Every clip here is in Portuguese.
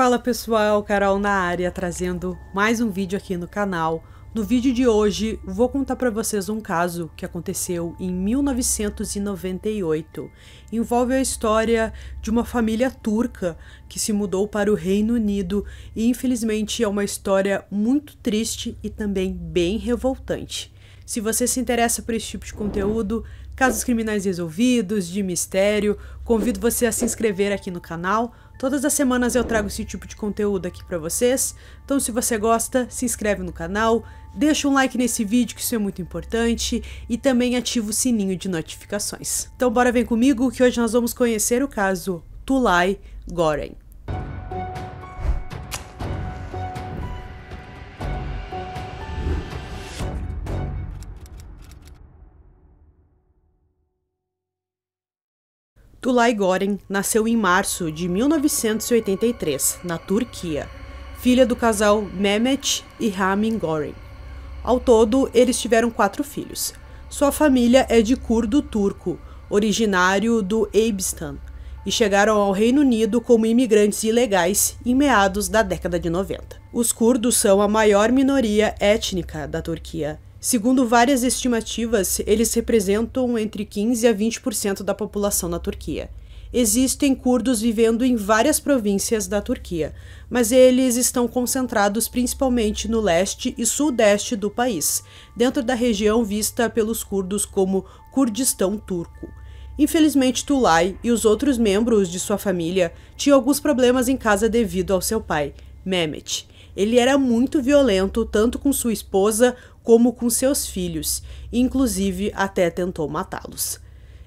Fala pessoal, Carol na área trazendo mais um vídeo aqui no canal. No vídeo de hoje vou contar para vocês um caso que aconteceu em 1998. Envolve a história de uma família turca que se mudou para o Reino Unido e infelizmente é uma história muito triste e também bem revoltante. Se você se interessa por esse tipo de conteúdo, casos criminais resolvidos, de mistério, convido você a se inscrever aqui no canal Todas as semanas eu trago esse tipo de conteúdo aqui para vocês, então se você gosta, se inscreve no canal, deixa um like nesse vídeo que isso é muito importante e também ativa o sininho de notificações. Então bora vem comigo que hoje nós vamos conhecer o caso Tulai Goren. Tulay Goren nasceu em março de 1983, na Turquia, filha do casal Mehmet e Ramin Goren. Ao todo, eles tiveram quatro filhos. Sua família é de curdo turco, originário do Eibistan, e chegaram ao Reino Unido como imigrantes ilegais em meados da década de 90. Os curdos são a maior minoria étnica da Turquia Segundo várias estimativas, eles representam entre 15 a 20% da população na Turquia. Existem curdos vivendo em várias províncias da Turquia, mas eles estão concentrados principalmente no leste e sudeste do país, dentro da região vista pelos curdos como Kurdistão Turco. Infelizmente, Tulay e os outros membros de sua família tinham alguns problemas em casa devido ao seu pai, Mehmet. Ele era muito violento, tanto com sua esposa como com seus filhos, inclusive até tentou matá-los.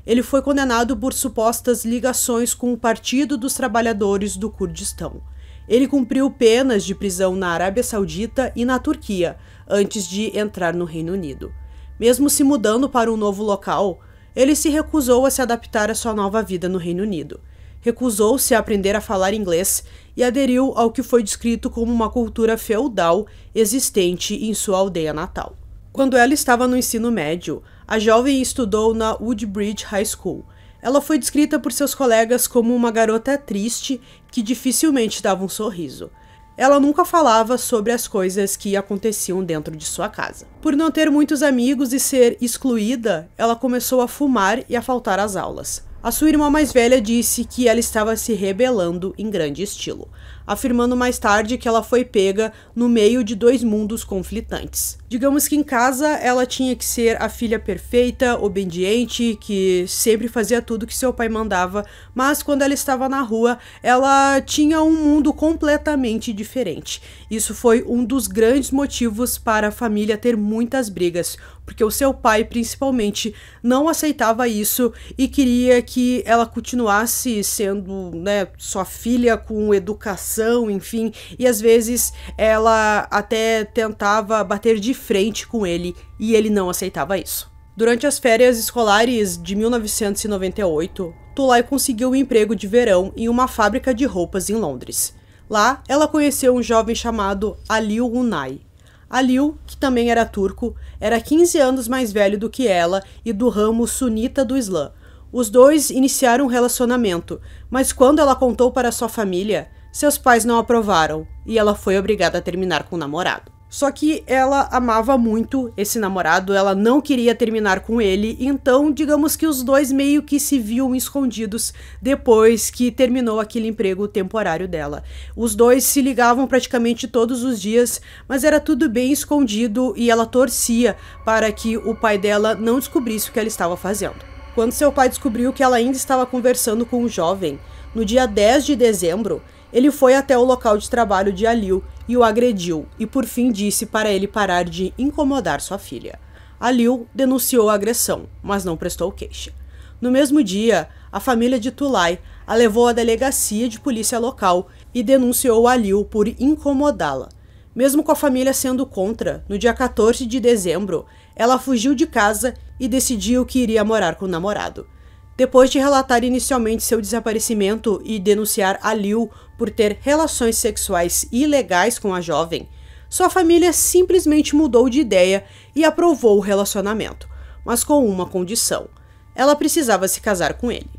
Ele foi condenado por supostas ligações com o Partido dos Trabalhadores do Kurdistão. Ele cumpriu penas de prisão na Arábia Saudita e na Turquia, antes de entrar no Reino Unido. Mesmo se mudando para um novo local, ele se recusou a se adaptar à sua nova vida no Reino Unido recusou-se a aprender a falar inglês e aderiu ao que foi descrito como uma cultura feudal existente em sua aldeia natal. Quando ela estava no ensino médio, a jovem estudou na Woodbridge High School. Ela foi descrita por seus colegas como uma garota triste que dificilmente dava um sorriso. Ela nunca falava sobre as coisas que aconteciam dentro de sua casa. Por não ter muitos amigos e ser excluída, ela começou a fumar e a faltar às aulas. A sua irmã mais velha disse que ela estava se rebelando em grande estilo, afirmando mais tarde que ela foi pega no meio de dois mundos conflitantes. Digamos que em casa ela tinha que ser a filha perfeita, obediente, que sempre fazia tudo que seu pai mandava, mas quando ela estava na rua, ela tinha um mundo completamente diferente. Isso foi um dos grandes motivos para a família ter muitas brigas, porque o seu pai, principalmente, não aceitava isso e queria que ela continuasse sendo, né, sua filha com educação, enfim, e às vezes ela até tentava bater de frente com ele e ele não aceitava isso. Durante as férias escolares de 1998, Tulai conseguiu um emprego de verão em uma fábrica de roupas em Londres. Lá, ela conheceu um jovem chamado Alil Unai. Alil, que também era turco, era 15 anos mais velho do que ela e do ramo sunita do Islã. Os dois iniciaram um relacionamento, mas quando ela contou para sua família, seus pais não aprovaram e ela foi obrigada a terminar com o namorado. Só que ela amava muito esse namorado, ela não queria terminar com ele, então digamos que os dois meio que se viam escondidos depois que terminou aquele emprego temporário dela. Os dois se ligavam praticamente todos os dias, mas era tudo bem escondido e ela torcia para que o pai dela não descobrisse o que ela estava fazendo. Quando seu pai descobriu que ela ainda estava conversando com o um jovem, no dia 10 de dezembro, ele foi até o local de trabalho de Alil e o agrediu e por fim disse para ele parar de incomodar sua filha. Alil denunciou a agressão, mas não prestou queixa. No mesmo dia, a família de Tulai a levou à delegacia de polícia local e denunciou Alil por incomodá-la. Mesmo com a família sendo contra, no dia 14 de dezembro, ela fugiu de casa e decidiu que iria morar com o namorado. Depois de relatar inicialmente seu desaparecimento e denunciar a Liu por ter relações sexuais ilegais com a jovem, sua família simplesmente mudou de ideia e aprovou o relacionamento, mas com uma condição: ela precisava se casar com ele.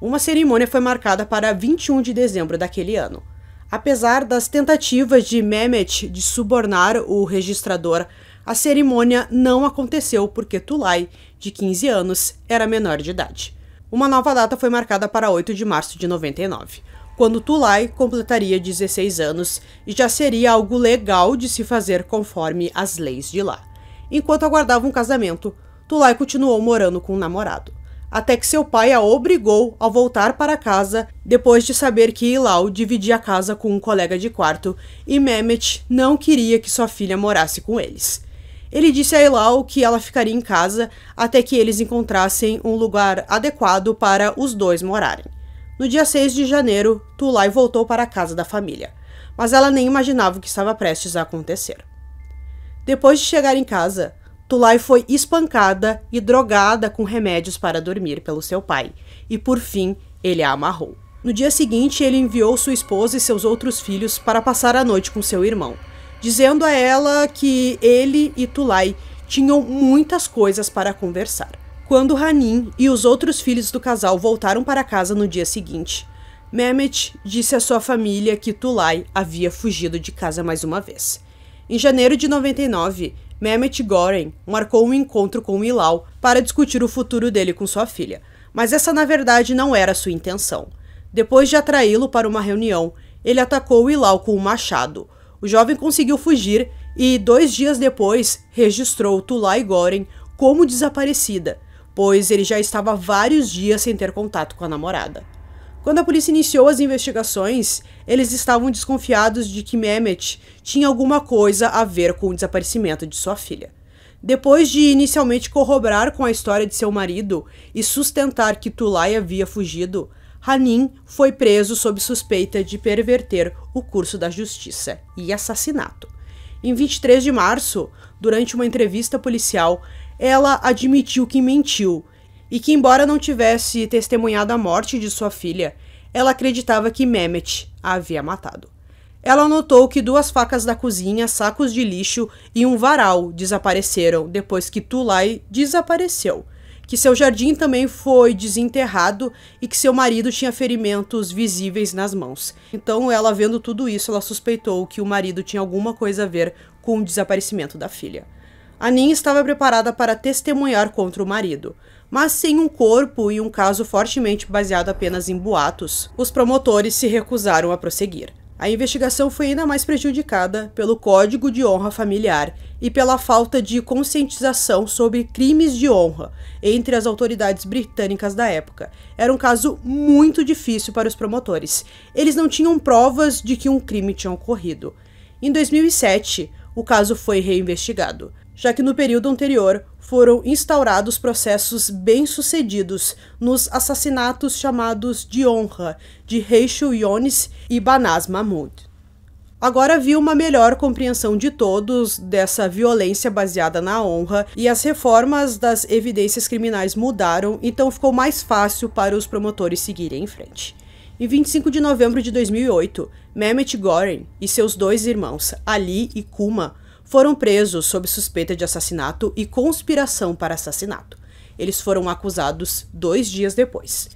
Uma cerimônia foi marcada para 21 de dezembro daquele ano. Apesar das tentativas de Mehmet de subornar o registrador, a cerimônia não aconteceu porque Tulay, de 15 anos, era menor de idade. Uma nova data foi marcada para 8 de março de 99, quando Tulai completaria 16 anos e já seria algo legal de se fazer conforme as leis de lá. Enquanto aguardava um casamento, Tulai continuou morando com o um namorado, até que seu pai a obrigou a voltar para casa depois de saber que Ilau dividia a casa com um colega de quarto e Mehmet não queria que sua filha morasse com eles. Ele disse a Elau que ela ficaria em casa até que eles encontrassem um lugar adequado para os dois morarem. No dia 6 de janeiro, Tulai voltou para a casa da família, mas ela nem imaginava o que estava prestes a acontecer. Depois de chegar em casa, Tulai foi espancada e drogada com remédios para dormir pelo seu pai, e por fim ele a amarrou. No dia seguinte, ele enviou sua esposa e seus outros filhos para passar a noite com seu irmão, dizendo a ela que ele e Tulai tinham muitas coisas para conversar. Quando Hanin e os outros filhos do casal voltaram para casa no dia seguinte, Mehmet disse à sua família que Tulai havia fugido de casa mais uma vez. Em janeiro de 99, Mehmet Goren marcou um encontro com Ilau para discutir o futuro dele com sua filha, mas essa na verdade não era sua intenção. Depois de atraí-lo para uma reunião, ele atacou Ilau com um machado, o jovem conseguiu fugir e, dois dias depois, registrou Tulay Goren como desaparecida, pois ele já estava vários dias sem ter contato com a namorada. Quando a polícia iniciou as investigações, eles estavam desconfiados de que Mehmet tinha alguma coisa a ver com o desaparecimento de sua filha. Depois de inicialmente corroborar com a história de seu marido e sustentar que Tulay havia fugido, Hanin foi preso sob suspeita de perverter o curso da justiça e assassinato. Em 23 de março, durante uma entrevista policial, ela admitiu que mentiu e que, embora não tivesse testemunhado a morte de sua filha, ela acreditava que Mehmet a havia matado. Ela notou que duas facas da cozinha, sacos de lixo e um varal desapareceram depois que Tulay desapareceu que seu jardim também foi desenterrado e que seu marido tinha ferimentos visíveis nas mãos. Então, ela vendo tudo isso, ela suspeitou que o marido tinha alguma coisa a ver com o desaparecimento da filha. Aninha estava preparada para testemunhar contra o marido, mas sem um corpo e um caso fortemente baseado apenas em boatos, os promotores se recusaram a prosseguir. A investigação foi ainda mais prejudicada pelo Código de Honra Familiar e pela falta de conscientização sobre crimes de honra entre as autoridades britânicas da época. Era um caso muito difícil para os promotores. Eles não tinham provas de que um crime tinha ocorrido. Em 2007, o caso foi reinvestigado já que no período anterior foram instaurados processos bem-sucedidos nos assassinatos chamados de honra de Rachel Yonis e Banaz Mahmoud. Agora havia uma melhor compreensão de todos dessa violência baseada na honra e as reformas das evidências criminais mudaram, então ficou mais fácil para os promotores seguirem em frente. Em 25 de novembro de 2008, Mehmet Goren e seus dois irmãos, Ali e Kuma, foram presos sob suspeita de assassinato e conspiração para assassinato. Eles foram acusados dois dias depois.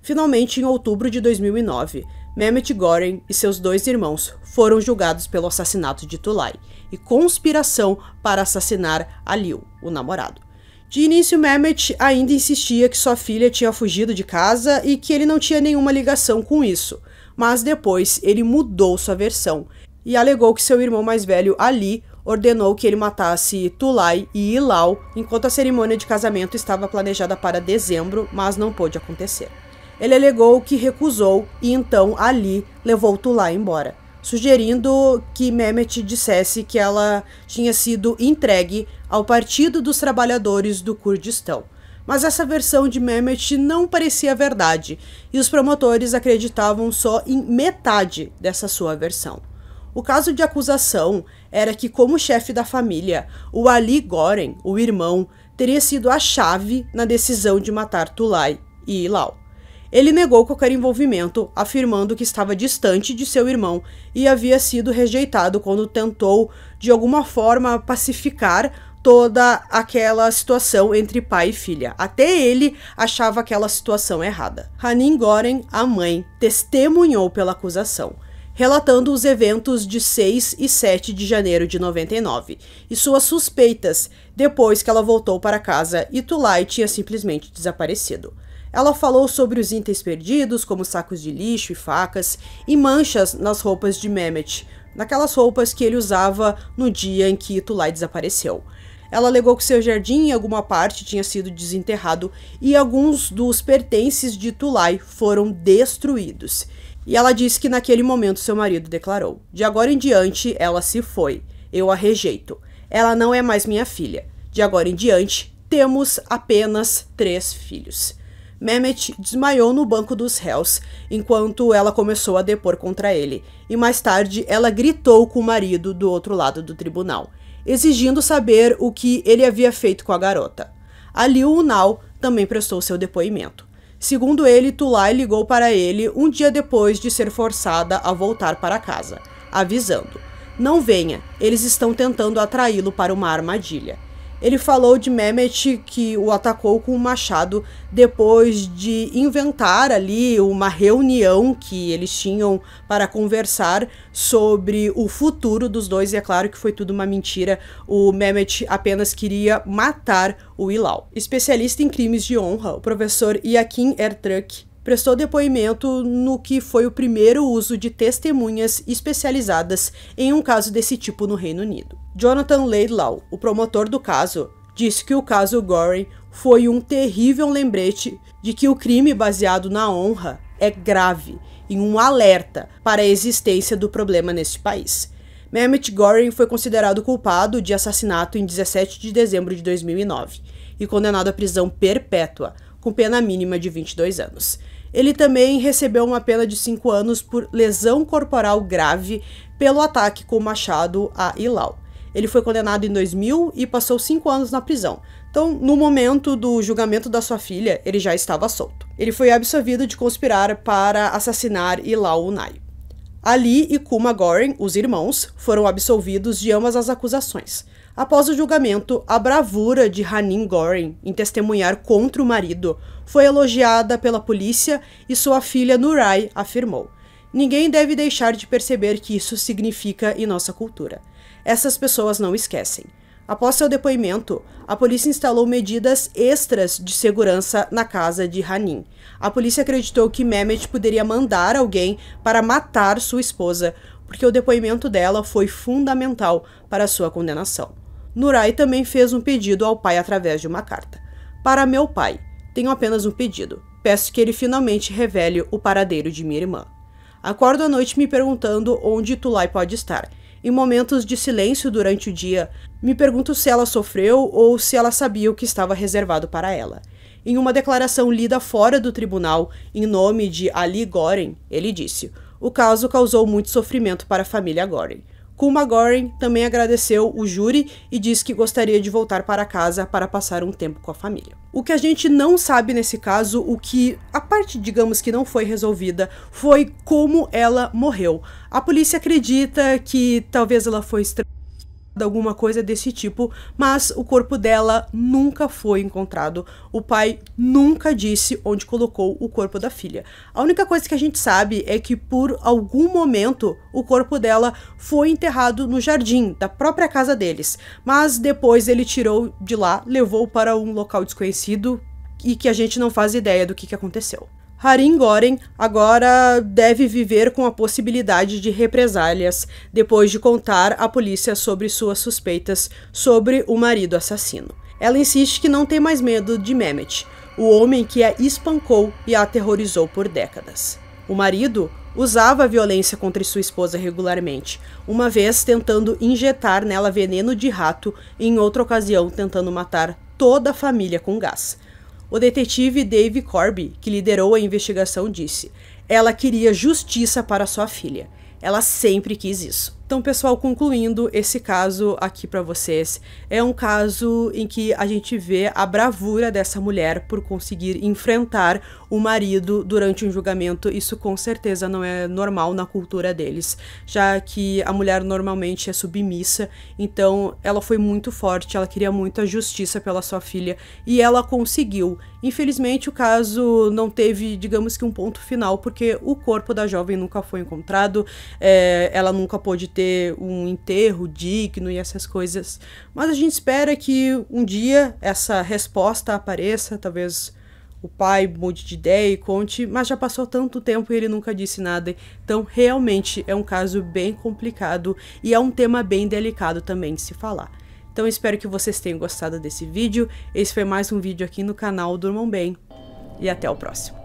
Finalmente, em outubro de 2009, Mehmet Goren e seus dois irmãos foram julgados pelo assassinato de Tulay e conspiração para assassinar Alil, o namorado. De início, Mehmet ainda insistia que sua filha tinha fugido de casa e que ele não tinha nenhuma ligação com isso, mas depois ele mudou sua versão e alegou que seu irmão mais velho, Ali, ordenou que ele matasse Tulai e Ilau, enquanto a cerimônia de casamento estava planejada para dezembro, mas não pôde acontecer. Ele alegou que recusou e então Ali levou Tulai embora, sugerindo que Mehmet dissesse que ela tinha sido entregue ao Partido dos Trabalhadores do Kurdistão mas essa versão de Mehmet não parecia verdade, e os promotores acreditavam só em metade dessa sua versão. O caso de acusação era que, como chefe da família, o Ali Goren, o irmão, teria sido a chave na decisão de matar Tulai e Ilau. Ele negou qualquer envolvimento, afirmando que estava distante de seu irmão e havia sido rejeitado quando tentou, de alguma forma, pacificar toda aquela situação entre pai e filha. Até ele achava aquela situação errada. Hanin Goren, a mãe, testemunhou pela acusação relatando os eventos de 6 e 7 de janeiro de 99 e suas suspeitas depois que ela voltou para casa e Tulai tinha simplesmente desaparecido. Ela falou sobre os itens perdidos, como sacos de lixo e facas, e manchas nas roupas de Mehmet, naquelas roupas que ele usava no dia em que Tulai desapareceu. Ela alegou que seu jardim em alguma parte tinha sido desenterrado e alguns dos pertences de Tulai foram destruídos. E ela disse que naquele momento seu marido declarou: De agora em diante, ela se foi. Eu a rejeito. Ela não é mais minha filha. De agora em diante, temos apenas três filhos. Mehmet desmaiou no banco dos réus enquanto ela começou a depor contra ele, e mais tarde ela gritou com o marido do outro lado do tribunal, exigindo saber o que ele havia feito com a garota. Ali o Unal também prestou seu depoimento. Segundo ele, Tulai ligou para ele um dia depois de ser forçada a voltar para casa, avisando: Não venha, eles estão tentando atraí-lo para uma armadilha. Ele falou de Mehmet que o atacou com um machado depois de inventar ali uma reunião que eles tinham para conversar sobre o futuro dos dois. E é claro que foi tudo uma mentira. O Mehmet apenas queria matar o Ilau. Especialista em crimes de honra, o professor Iakim Ertruk prestou depoimento no que foi o primeiro uso de testemunhas especializadas em um caso desse tipo no Reino Unido. Jonathan Laidlaw, o promotor do caso, disse que o caso Goring foi um terrível lembrete de que o crime baseado na honra é grave e um alerta para a existência do problema neste país. Mehmet Goring foi considerado culpado de assassinato em 17 de dezembro de 2009 e condenado à prisão perpétua, com pena mínima de 22 anos. Ele também recebeu uma pena de 5 anos por lesão corporal grave pelo ataque com machado a Ilau. Ele foi condenado em 2000 e passou 5 anos na prisão. Então, no momento do julgamento da sua filha, ele já estava solto. Ele foi absolvido de conspirar para assassinar Ilau Unai. Ali e Kuma Goren, os irmãos, foram absolvidos de ambas as acusações. Após o julgamento, a bravura de Hanin Gorin em testemunhar contra o marido foi elogiada pela polícia e sua filha Nurai afirmou: Ninguém deve deixar de perceber que isso significa em nossa cultura. Essas pessoas não esquecem. Após seu depoimento, a polícia instalou medidas extras de segurança na casa de Hanin. A polícia acreditou que Mehmet poderia mandar alguém para matar sua esposa, porque o depoimento dela foi fundamental para sua condenação. Nurai também fez um pedido ao pai através de uma carta. Para meu pai, tenho apenas um pedido. Peço que ele finalmente revele o paradeiro de minha irmã. Acordo à noite me perguntando onde Tulai pode estar. Em momentos de silêncio durante o dia, me pergunto se ela sofreu ou se ela sabia o que estava reservado para ela. Em uma declaração lida fora do tribunal, em nome de Ali Goren, ele disse: O caso causou muito sofrimento para a família Goren. Goring também agradeceu o júri e disse que gostaria de voltar para casa para passar um tempo com a família. O que a gente não sabe nesse caso, o que a parte, digamos, que não foi resolvida, foi como ela morreu. A polícia acredita que talvez ela foi estrangulada alguma coisa desse tipo, mas o corpo dela nunca foi encontrado. O pai nunca disse onde colocou o corpo da filha. A única coisa que a gente sabe é que por algum momento o corpo dela foi enterrado no jardim da própria casa deles, mas depois ele tirou de lá, levou para um local desconhecido e que a gente não faz ideia do que, que aconteceu. Harim Goren agora deve viver com a possibilidade de represálias depois de contar à polícia sobre suas suspeitas sobre o marido assassino. Ela insiste que não tem mais medo de Mehmet, o homem que a espancou e a aterrorizou por décadas. O marido usava a violência contra sua esposa regularmente, uma vez tentando injetar nela veneno de rato e em outra ocasião tentando matar toda a família com gás. O detetive Dave Corby, que liderou a investigação, disse: Ela queria justiça para sua filha. Ela sempre quis isso. Então, pessoal, concluindo, esse caso aqui para vocês é um caso em que a gente vê a bravura dessa mulher por conseguir enfrentar o marido durante um julgamento. Isso com certeza não é normal na cultura deles, já que a mulher normalmente é submissa. Então, ela foi muito forte, ela queria muito a justiça pela sua filha e ela conseguiu. Infelizmente, o caso não teve, digamos que, um ponto final, porque o corpo da jovem nunca foi encontrado, é, ela nunca pôde ter um enterro digno e essas coisas. Mas a gente espera que um dia essa resposta apareça, talvez o pai mude de ideia e conte, mas já passou tanto tempo e ele nunca disse nada. Então, realmente é um caso bem complicado e é um tema bem delicado também de se falar. Então, espero que vocês tenham gostado desse vídeo. Esse foi mais um vídeo aqui no canal Durmam Bem e até o próximo.